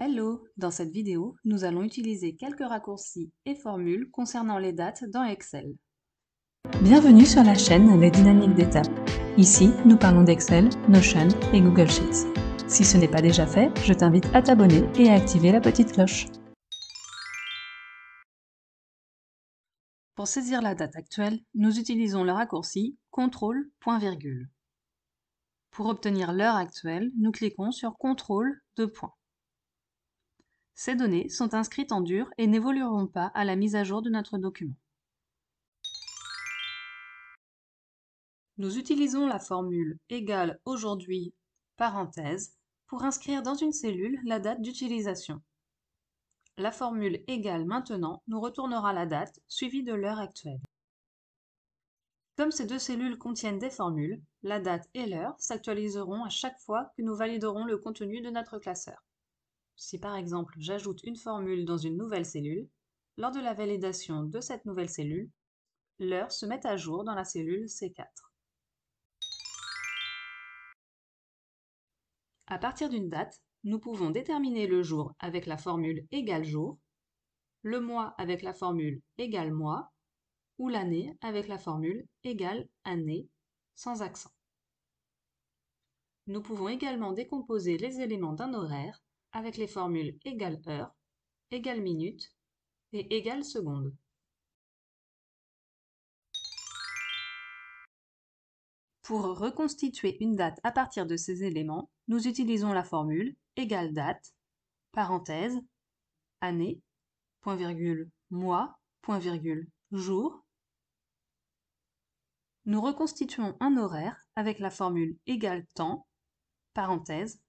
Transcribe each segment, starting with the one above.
Hello Dans cette vidéo, nous allons utiliser quelques raccourcis et formules concernant les dates dans Excel. Bienvenue sur la chaîne Les dynamiques d'État. Ici, nous parlons d'Excel, Notion et Google Sheets. Si ce n'est pas déjà fait, je t'invite à t'abonner et à activer la petite cloche. Pour saisir la date actuelle, nous utilisons le raccourci CTRL virgule. Pour obtenir l'heure actuelle, nous cliquons sur CTRL points. Ces données sont inscrites en dur et n'évolueront pas à la mise à jour de notre document. Nous utilisons la formule égale aujourd'hui parenthèse pour inscrire dans une cellule la date d'utilisation. La formule égale maintenant nous retournera la date suivie de l'heure actuelle. Comme ces deux cellules contiennent des formules, la date et l'heure s'actualiseront à chaque fois que nous validerons le contenu de notre classeur. Si par exemple j'ajoute une formule dans une nouvelle cellule, lors de la validation de cette nouvelle cellule, l'heure se met à jour dans la cellule C4. À partir d'une date, nous pouvons déterminer le jour avec la formule égale jour, le mois avec la formule égale mois, ou l'année avec la formule égale année, sans accent. Nous pouvons également décomposer les éléments d'un horaire avec les formules égale heure, égale minute et égale seconde. Pour reconstituer une date à partir de ces éléments, nous utilisons la formule égale date, parenthèse, année, point virgule, mois, point virgule, jour. Nous reconstituons un horaire avec la formule égale temps, parenthèse,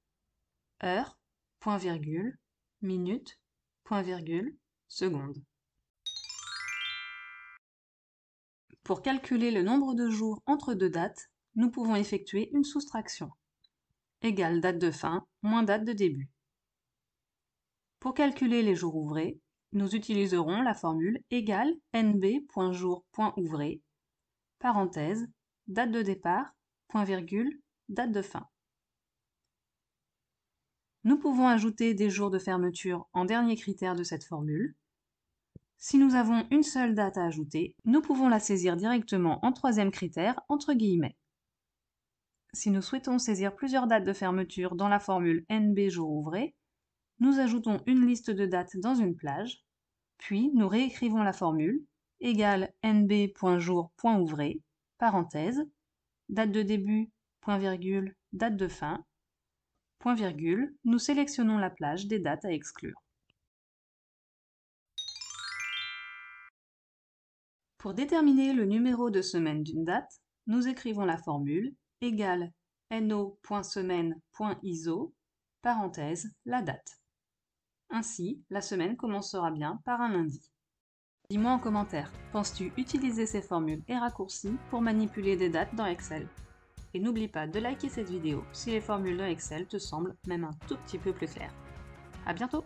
heure, point-virgule, minute, point-virgule, seconde. Pour calculer le nombre de jours entre deux dates, nous pouvons effectuer une soustraction. Égale date de fin moins date de début. Pour calculer les jours ouvrés, nous utiliserons la formule égale nb.jour.ouvré, parenthèse, date de départ, point virgule, date de fin. Nous pouvons ajouter des jours de fermeture en dernier critère de cette formule. Si nous avons une seule date à ajouter, nous pouvons la saisir directement en troisième critère entre guillemets. Si nous souhaitons saisir plusieurs dates de fermeture dans la formule NB jour ouvré, nous ajoutons une liste de dates dans une plage, puis nous réécrivons la formule égale nb.jour.ouvré, parenthèse, date de début, date de fin, Point virgule, nous sélectionnons la plage des dates à exclure. Pour déterminer le numéro de semaine d'une date, nous écrivons la formule égale no.semaine.iso, parenthèse, la date. Ainsi, la semaine commencera bien par un lundi. Dis-moi en commentaire, penses-tu utiliser ces formules et raccourcis pour manipuler des dates dans Excel et n'oublie pas de liker cette vidéo si les formules dans Excel te semblent même un tout petit peu plus claires. A bientôt